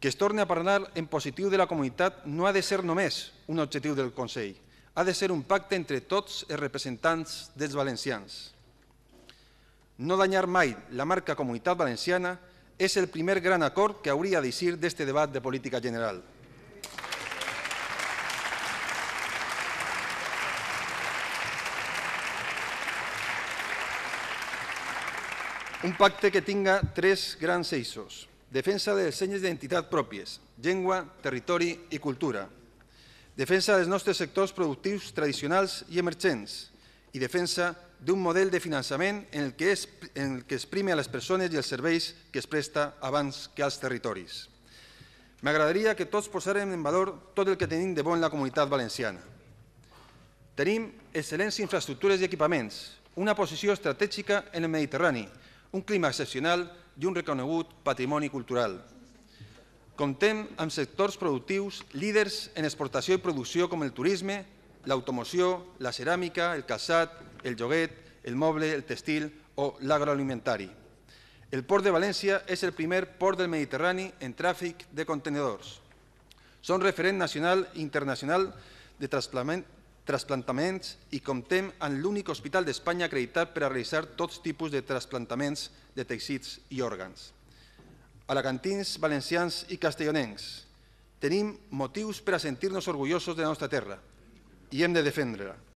que es torni a parlar en positiu de la comunitat no ha de ser només un objectiu del Consell, ha de ser un pacte entre tots els representants dels valencians. No danyar mai la marca Comunitat Valenciana és el primer gran acord que hauria d'eixir d'aquest debat de política general. Un pacte que tinga tres grans eixos defensa de les senyes d'identitat pròpies, llengua, territori i cultura, defensa dels nostres sectors productius tradicionals i emergents i defensa d'un model de finançament en el, que es, en el que es prime a les persones i els serveis que es presta abans que als territoris. M'agradaria que tots posarem en valor tot el que tenim de bo en la comunitat valenciana. Tenim excel·lents infraestructures i equipaments, una posició estratègica en el Mediterrani, un clima excepcional i un reconegut patrimoni cultural. Comptem amb sectors productius líders en exportació i producció com el turisme, l'automoció, la ceràmica, el calçat, el joguet, el moble, el textil o l'agroalimentari. El port de València és el primer port del Mediterrani en tràfic de contenedors. Són referent nacional i internacional de trasplantaments i comptem amb l'únic hospital d'Espanya acreditat per a realitzar tots tipus de trasplantaments de teixits i òrgans. Alacantins, valencians i castellonencs, tenim motius per a sentir-nos orgullosos de la nostra terra i hem de defendre-la.